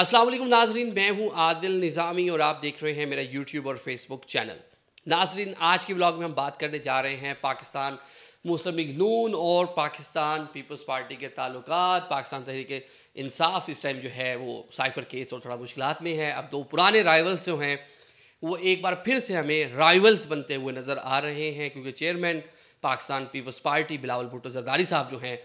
अस्सलाम वालेकुम नाजरीन मैं हूं आदिल निज़ामी और आप देख रहे हैं मेरा यूट्यूब और फेसबुक चैनल नाजरीन आज के ब्लॉग में हम बात करने जा रहे हैं पाकिस्तान मुस्लिम लीग नून और पाकिस्तान पीपल्स पार्टी के ताल्लुक पाकिस्तान तहरीक इंसाफ इस टाइम जो है वो साइफर केस और थोड़ा मुश्किल में है अब दो पुराने राइवल्स जो हैं वो एक बार फिर से हमें राइवल्स बनते हुए नज़र आ रहे हैं क्योंकि chairman Pakistan Peoples Party Bilawal Bhutto Zardari साहब जो हैं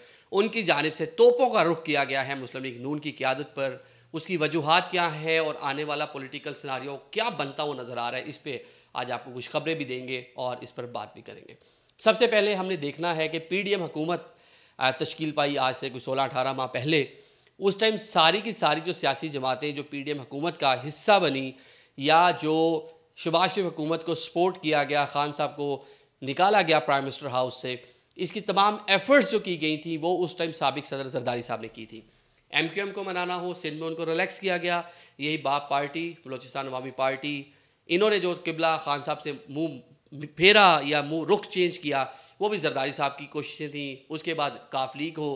उनकी जानब से तोपों का रुख किया गया है मुस्लिम लीग नून की क्यादत पर उसकी वजूहत क्या है और आने वाला पॉलिटिकल सिनारियो क्या बनता हुआ नज़र आ रहा है इस पर आज आपको कुछ खबरें भी देंगे और इस पर बात भी करेंगे सबसे पहले हमने देखना है कि पी डी एम हुकूमत तश्कील पाई आज से कुछ सोलह अठारह माह पहले उस टाइम सारी की सारी जो सियासी जमातें जो पी डी एम हुकूमत का हिस्सा बनी या जो शबाज शरीफ हुकूमत को सपोर्ट किया गया खान साहब को निकाला गया प्राइम मिनिस्टर हाउस से इसकी तमाम एफ़र्ट्स जो की गई थी वो उस टाइम सबक सदर जरदारी साहब ने की थी एम को मनाना हो सिंध में उनको रिलैक्स किया गया यही बाप पार्टी बलोचिस्तान अवामी पार्टी इन्होंने जो किबला खान साहब से मुंह फेरा या मुंह रुख चेंज किया वो भी जरदारी साहब की कोशिशें थी उसके बाद काफ लीग हो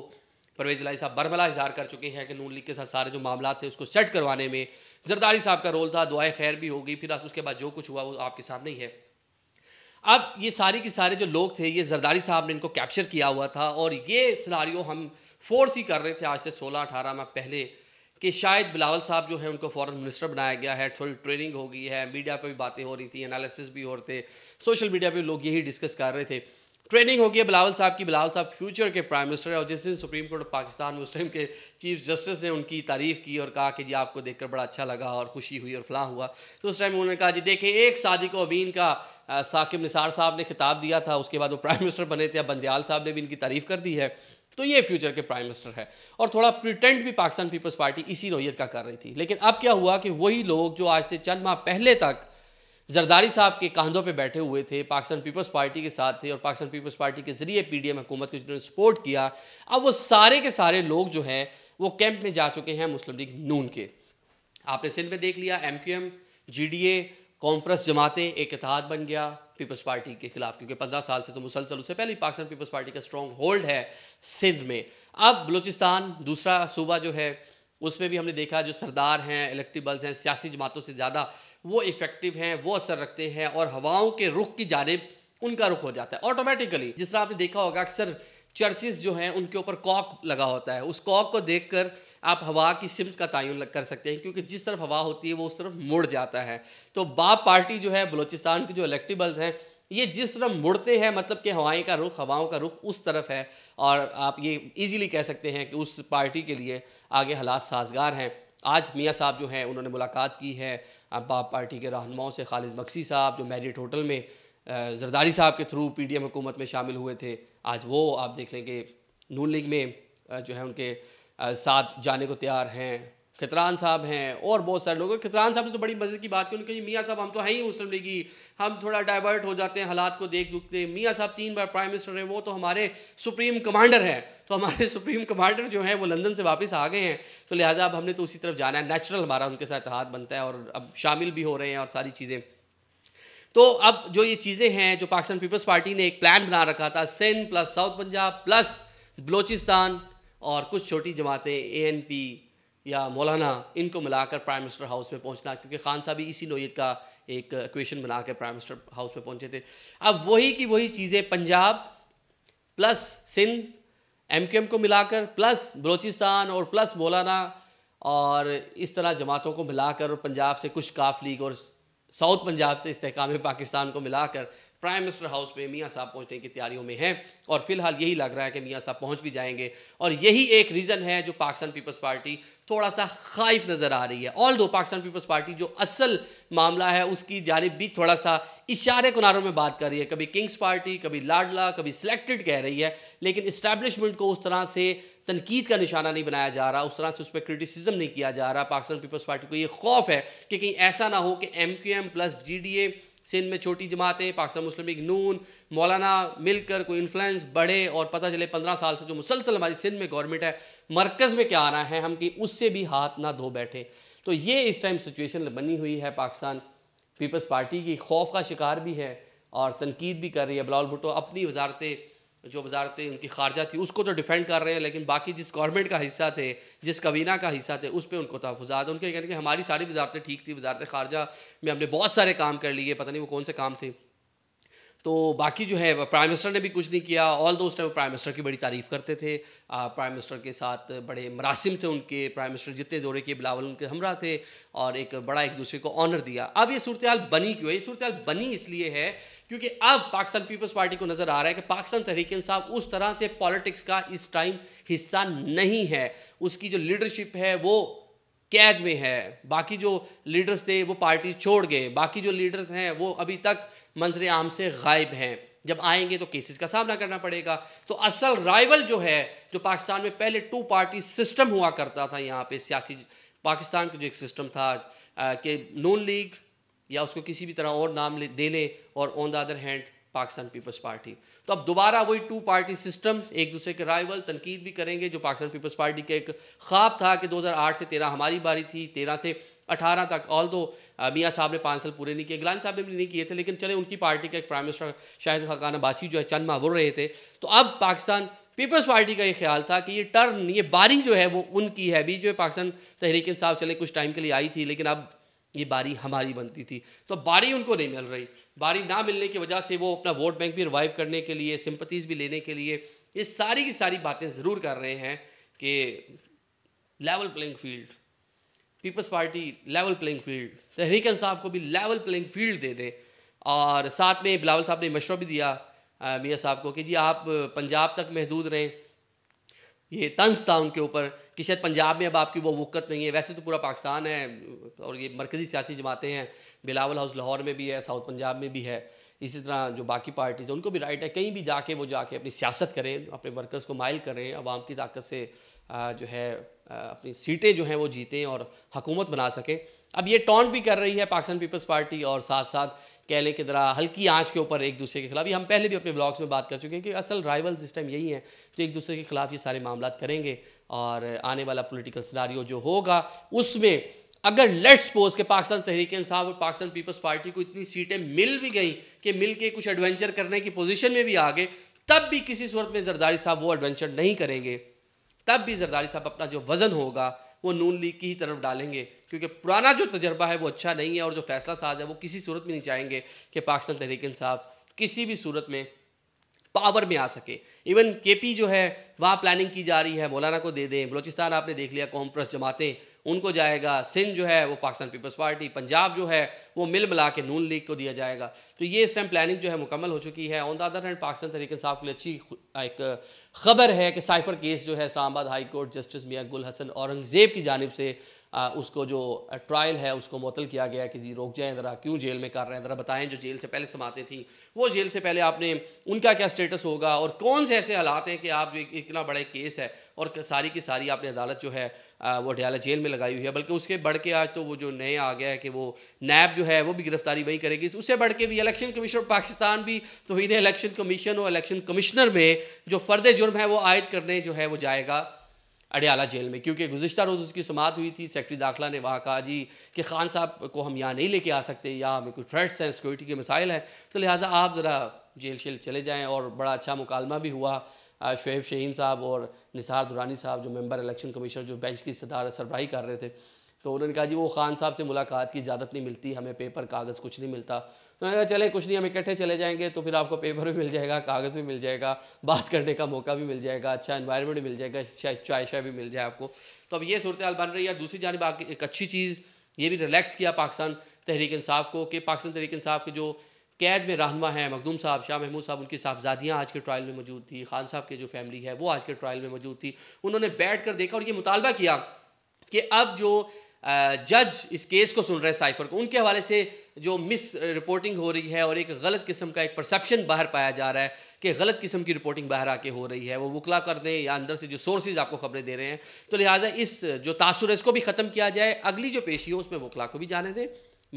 परवेज लाई साहब बरमला इजहार कर चुके हैं कि नून लीग के साथ सारे जो मामला थे उसको सेट करवाने में जरदारी साहब का रोल था दुआए खैर भी हो गई फिर उसके बाद जो कुछ हुआ वो आपके सामने ही है अब ये सारे के सारे जो लोग थे ये जरदारी साहब ने इनको कैप्चर किया हुआ था और ये सिनारियो हम फोर्स ही कर रहे थे आज से सोलह अठारह माह पहले कि शायद बिलावल साहब जो है उनको फॉरेन मिनिस्टर बनाया गया है थोड़ी ट्रेनिंग हो गई है मीडिया पर भी बातें हो रही थी एनालिसिस भी हो रहे थे सोशल मीडिया पर लोग यही डिस्कस कर रहे थे ट्रेनिंग हो गई है बिलावल साहब की बिलावल साहब फ्यूचर के प्राइम मिनिस्टर है और जिस दिन सुप्रीम कोर्ट ऑफ पाकिस्तान में उस टाइम के चीफ जस्टिस ने उनकी तारीफ़ की और कहा कि जी आपको देखकर बड़ा अच्छा लगा और खुशी हुई और फलाह हुआ तो उस टाइम उन्होंने कहा जी देखिए एक शादी को अमीन का साकिब निसार साहब ने खिताब दिया था उसके बाद वो प्राइम मिनिस्टर बने थे बंदयाल साहब ने भी इनकी तारीफ कर दी है तो ये फ्यूचर के प्राइम मिनिस्टर है और थोड़ा प्रिटेंट भी पाकिस्तान पीपल्स पार्टी इसी नोयत का कर रही थी लेकिन अब क्या हुआ कि वही लोग जो आज से चंद माह पहले तक जरदारी साहब के कंधों पे बैठे हुए थे पाकिस्तान पीपल्स पार्टी के साथ थे और पाकिस्तान पीपल्स पार्टी के जरिए पीडीएम हुकूमत को जिन्होंने सपोर्ट किया अब वो सारे के सारे लोग जो हैं वो कैंप में जा चुके हैं मुस्लिम लीग नून के आपने सिंध में देख लिया M Q M G D A कॉम्प्रेस जमातें एक इतिहाद बन गया पीपल्स पार्टी के खिलाफ क्योंकि पंद्रह साल से तो मुसलसल उससे पहले पाकिस्तान पीपल्स पार्टी का स्ट्रॉन्ग होल्ड है सिंध में अब बलूचिस्तान दूसरा सूबा जो है उसमें भी हमने देखा जो सरदार हैं इलेक्टिबल्स हैं सियासी जमातों से ज़्यादा वो इफ़ेक्टिव हैं वो असर रखते हैं और हवाओं के रुख की जानब उनका रुख हो जाता है ऑटोमेटिकली जिस तरह आपने देखा होगा अक्सर चर्चेज जो हैं उनके ऊपर कॉक लगा होता है उस कॉक को देखकर आप हवा की सिम्त का तयन कर सकते हैं क्योंकि जिस तरफ हवा होती है वो उस तरफ मुड़ जाता है तो बाप पार्टी जो है बलूचिस्तान के जो इलेक्टिबल्स हैं ये जिस तरफ मुड़ते हैं मतलब कि हवाएं का रुख हवाओं का रुख उस तरफ है और आप ये इजीली कह सकते हैं कि उस पार्टी के लिए आगे हालात साजगार हैं आज मियाँ साहब जो हैं उन्होंने मुलाकात की है बाप पार्टी के रहनुमाओं से खालिद मक्सी साहब जो मैरिट होटल में जरदारी साहब के थ्रू पी डी एम हुकूमत में शामिल हुए थे आज वो आप देख लें कि नून लीग में जो है उनके साथ जाने को तैयार हैं खतरान साहब हैं और बहुत सारे लोग खतरान साहब ने तो बड़ी मजे की बात की उनके मियाँ साहब हम तो हैं ही मुस्लिम लीग ही हम थोड़ा डाइवर्ट हो जाते हैं हालात को देख दुखते मियाँ साहब तीन बार प्राइम मिनिस्टर हैं वो तो हमारे सुप्रीम कमांडर हैं तो हमारे सुप्रीम कमांडर जो हैं वो लंदन से वापस आ गए हैं तो लिहाजा अब हमने तो उसी तरफ जाना है नेचुरल हमारा उनके साथ हाथ बनता है और अब शामिल भी हो रहे हैं और सारी चीज़ें तो अब जो ये चीज़ें हैं जो पाकिस्तान पीपल्स पार्टी ने एक प्लान बना रखा था Sindh plus south Punjab plus Balochistan और कुछ छोटी जमातें ए एन पी या मौलाना इनको मिलाकर प्राइम मिनिस्टर हाउस में पहुंचना क्योंकि खान साहब भी इसी नोयत का एक क्वेश्चन बना प्राइम मिनिस्टर हाउस में पहुंचे थे अब वही की वही चीज़ें Punjab plus Sindh M Q M को मिलाकर प्लस बलोचिस्तान और प्लस मौलाना और इस तरह जमातों को मिलाकर और पंजाब से कुछ काफ लीग और साउथ पंजाब से इस्तेकाम पाकिस्तान को मिलाकर प्राइम मिनिस्टर हाउस में मियाँ साहब पहुँचने की तैयारियों में हैं और फिलहाल यही लग रहा है कि मियाँ साहब पहुँच भी जाएंगे और यही एक रीज़न है जो पाकिस्तान पीपल्स पार्टी थोड़ा सा खाइफ नज़र आ रही है ऑल दो पाकिस्तान पीपल्स पार्टी जो असल मामला है उसकी जानब भी थोड़ा सा इशारे कुनारों में बात कर रही है कभी किंग्स पार्टी कभी लाडला कभी सिलेक्टेड कह रही है लेकिन इस्टेब्लिशमेंट को उस तरह से तनकीद का निशाना नहीं बनाया जा रहा उस तरह से उस पर क्रिटिसिज्म नहीं किया जा रहा पाकिस्तान पीपल्स पार्टी को ये खौफ है कि कहीं ऐसा ना हो कि M Q M plus G D A Sindh में छोटी जमातें पाकिस्तान मुस्लिम लीग नून मौलाना मिलकर कोई इन्फ्लुएंस बढ़े और पता चले पंद्रह साल से जो मुसलसल हमारी सिंध में गवर्नमेंट है मरकज़ में क्या आ रहा है हम कि उससे भी हाथ ना धो बैठे तो ये इस टाइम सिचुएशन बनी हुई है पाकिस्तान पीपल्स पार्टी की खौफ का शिकार भी है और तनकीद भी कर रही है बिलाल भुट्टो अपनी वजारतें जो वजारतें उनकी खारजा थी उसको तो डिफेंड कर रहे हैं लेकिन बाकी जिस गवर्नमेंट का हिस्सा थे जिस कबीना का हिस्सा थे उस पर उनको तहफात उनके कहने कि हमारी सारी वजारतें ठीक थी वजारत खारजा में हमने बहुत सारे काम कर लिए पता नहीं वो कौन से काम थे तो बाकी जो है प्राइम मिनिस्टर ने भी कुछ नहीं किया ऑल दोस्त टाइम प्राइम मिनिस्टर की बड़ी तारीफ़ करते थे प्राइम मिनिस्टर के साथ बड़े मरासिम थे उनके प्राइम मिनिस्टर जितने दौरे के बिलावल उनके हमरा थे और एक बड़ा एक दूसरे को ऑनर दिया अब ये सूरत हाल बनी क्यों है ये सूरत हाल बनी इसलिए है क्योंकि अब पाकिस्तान पीपल्स पार्टी को नज़र आ रहा है कि पाकिस्तान तहरीक इंसाफ उस तरह से पॉलिटिक्स का इस टाइम हिस्सा नहीं है उसकी जो लीडरशिप है वो कैद में है बाकी जो लीडर्स थे वो पार्टी छोड़ गए बाकी जो लीडर्स हैं वो अभी तक मंजर आम से गायब हैं जब आएंगे तो केसेस का सामना करना पड़ेगा तो असल राइवल जो है जो पाकिस्तान में पहले टू पार्टी सिस्टम हुआ करता था यहाँ पे सियासी पाकिस्तान का जो एक सिस्टम था कि नून लीग या उसको किसी भी तरह और नाम ले दे लें और on the other hand Pakistan Peoples Party तो अब दोबारा वही टू पार्टी सिस्टम एक दूसरे के राइवल तनकीद भी करेंगे जो पाकिस्तान पीपल्स पार्टी का एक ख्वाब था कि आठ से तेरह हमारी बारी थी तेरह से अठारह तक ऑल दो uh, मियाँ साहब ने पाँच साल पूरे नहीं किए गलान साहब ने भी नहीं किए थे लेकिन चले उनकी पार्टी का एक प्राइम मिनिस्टर शाहिद खान अबासी जो है चंद माह बोल रहे थे तो अब पाकिस्तान पीपल्स पार्टी का ये ख्याल था कि ये टर्न ये बारी जो है वो उनकी है बीच में पाकिस्तान तहरीक साहब चले कुछ टाइम के लिए आई थी लेकिन अब ये बारी हमारी बनती थी तो बारी उनको नहीं मिल रही बारी ना मिलने की वजह से वो अपना वोट बैंक भी रिवाइव करने के लिए सिंपतीज़ भी लेने के लिए ये सारी की सारी बातें ज़रूर कर रहे हैं कि level playing field Peoples Party level playing field Tehreek Insaf को भी लेवल प्लेइंग फील्ड दे दें और साथ में बिलावल साहब ने मशवरा भी दिया मियाँ साहब को कि जी आप पंजाब तक महदूद रहें ये तंज था उनके ऊपर कि शायद पंजाब में अब आपकी वो वक़्त नहीं है वैसे तो पूरा पाकिस्तान है और ये मरकज़ी सियासी जमातें हैं बिलावल हाउस लाहौर में भी है साउथ पंजाब में भी है इसी तरह जो बाकी पार्टीज़ हैं उनको भी राइट है कहीं भी जाके वो जाके अपनी सियासत करें अपने वर्कर्स को माइल करें आवाम की ताकत से जो है अपनी सीटें जो हैं वो जीतें और हकूमत बना सकें अब ये टॉन्ट भी कर रही है पाकिस्तान पीपल्स पार्टी और साथ साथ कह लें कि ज़रा हल्की आंच के ऊपर एक दूसरे के खिलाफ ये हम पहले भी अपने ब्लॉग्स में बात कर चुके हैं कि असल राइवल्स इस टाइम यही हैं तो एक दूसरे के खिलाफ ये सारे मामला करेंगे और आने वाला पोलिटिकल सिनारी जो होगा उसमें अगर लेट्स पोज के पाकिस्तान तहरीक इंसाफ और पाकिस्तान पीपल्स पार्टी को इतनी सीटें मिल भी गई कि मिल के कुछ एडवेंचर करने की पोजिशन में भी आ गए तब भी किसी सूरत में जरदारी साहब वो एडवेंचर नहीं करेंगे तब भी जरदारी साहब अपना जो वज़न होगा वो नून लीग की ही तरफ डालेंगे क्योंकि पुराना जो तजर्बा है वो अच्छा नहीं है और जो फैसला साज है वो किसी सूरत में नहीं चाहेंगे कि पाकिस्तान तहरीक इंसाफ किसी भी सूरत में पावर में आ सके इवन के पी जो है वहाँ प्लानिंग की जा रही है मौलाना को दे दें बलोचिस्तान आपने देख लिया कॉम्प्रेस जमातें उनको जाएगा सिंध जो है वो पाकिस्तान पीपल्स पार्टी पंजाब जो है वो मिल मिला के नून लीग को दिया जाएगा तो ये इस टाइम प्लानिंग जो है मुकम्मल हो चुकी है on the other hand Pakistan Tehreek साहब के लिए अच्छी एक ख़बर है कि साइफर केस जो है इस्लामाबाद हाई कोर्ट जस्टिस मियाँ गुल हसन औरंगज़ेब की जानब से आ, उसको जो ट्रायल है उसको मुतल किया गया कि जी रोक जाएँ ज़रा क्यों जेल में कर रहे हैं ज़रा बताएं जो जेल से पहले समाते थी वो जेल से पहले आपने उनका क्या स्टेटस होगा और कौन से ऐसे हालात हैं कि आप जो इतना बड़ा केस है और सारी की सारी आपने अदालत जो है वो अडयाला जेल में लगाई हुई है बल्कि उसके बढ़ के आज तो वो जो नए आ गया है कि वो नैब जो है वो भी गिरफ्तारी वही करेगी उससे बढ़ के भी इलेक्शन कमीशन पाकिस्तान भी तो इन्हें इलेक्शन कमीशन और इलेक्शन कमिश्नर में जो फर्द जुर्म है वो आयद करने जो है वो जाएगा अडयाला जेल में क्योंकि गुजशत रोज़ उसकी समात हुई थी सेक्रटरी दाखिला ने वहाँ कहा जी कि खान साहब को हम यहाँ नहीं लेके आ सकते यहाँ हमें कुछ फ्रेंड्स हैं सिक्योरिटी के मसाइल हैं तो लिहाजा आप ज़रा जेल शेल चले जाएँ और बड़ा अच्छा मुकालमा भी हुआ शुएब शहीन साहब और निसार दुरानी साहब जो मेंबर इलेक्शन कमीशन जो बेंच की सदारत सरबराही कर रहे थे तो उन्होंने कहा जी वो खान साहब से मुलाकात की इजाज़त नहीं मिलती हमें पेपर कागज़ कुछ नहीं मिलता तो उन्होंने कहा चले कुछ नहीं हम इकट्ठे चले जाएंगे तो फिर आपको पेपर भी मिल जाएगा कागज़ भी मिल जाएगा बात करने का मौका भी मिल जाएगा अच्छा इन्वायरमेंट भी मिल जाएगा शायद चाय शाय भी मिल जाए आपको तो अब ये सूरत हाल बन रही है दूसरी जानब एक अच्छी चीज़ ये भी रिलैक्स किया पाकिस्तान तहरीक इसाफ को कि पाकिस्तान तहरीक इसाफ के जो कैद में रहनमा है मखदूम साहब शाह महमूद साहब उनकी साहबजादियाँ आज के ट्रायल में मौजूद थी खान साहब की जो फैमिली है वो आज के ट्रायल में मौजूद थी उन्होंने बैठ कर देखा और ये मुतालबा किया कि अब जो जज इस केस को सुन रहे हैं साइफर को उनके हवाले से जो मिस रिपोर्टिंग हो रही है और एक गलत किस्म का एक परसेप्शन बाहर पाया जा रहा है कि गलत किस्म की रिपोर्टिंग बाहर आके हो रही है वो वकला कर दें या अंदर से जो सोर्सेज आपको खबरें दे रहे हैं तो लिहाजा इस जो तासर है इसको भी ख़त्म किया जाए अगली जो पेशी हो उसमें वकला को भी जाने दें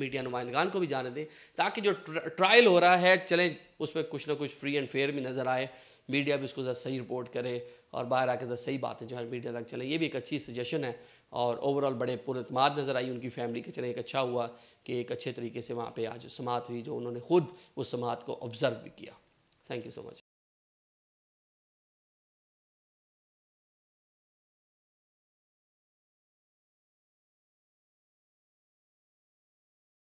मीडिया नुमाइंदगान को भी जाने दें ताकि जो ट्रायल हो रहा है चलें उसमें कुछ ना कुछ फ्री एंड फेयर भी नज़र आए मीडिया भी उसको ज़रा सही रिपोर्ट करे और बाहर आके ज़रा सही बातें जो है मीडिया तक चलें ये भी एक अच्छी सजेशन है और ओवरऑल बड़े पुरमाद नज़र आई उनकी फैमिली के चले एक अच्छा हुआ कि एक अच्छे तरीके से वहाँ पे आज समात हुई जो उन्होंने खुद उस समात को ऑब्ज़र्व भी किया थैंक यू सो मच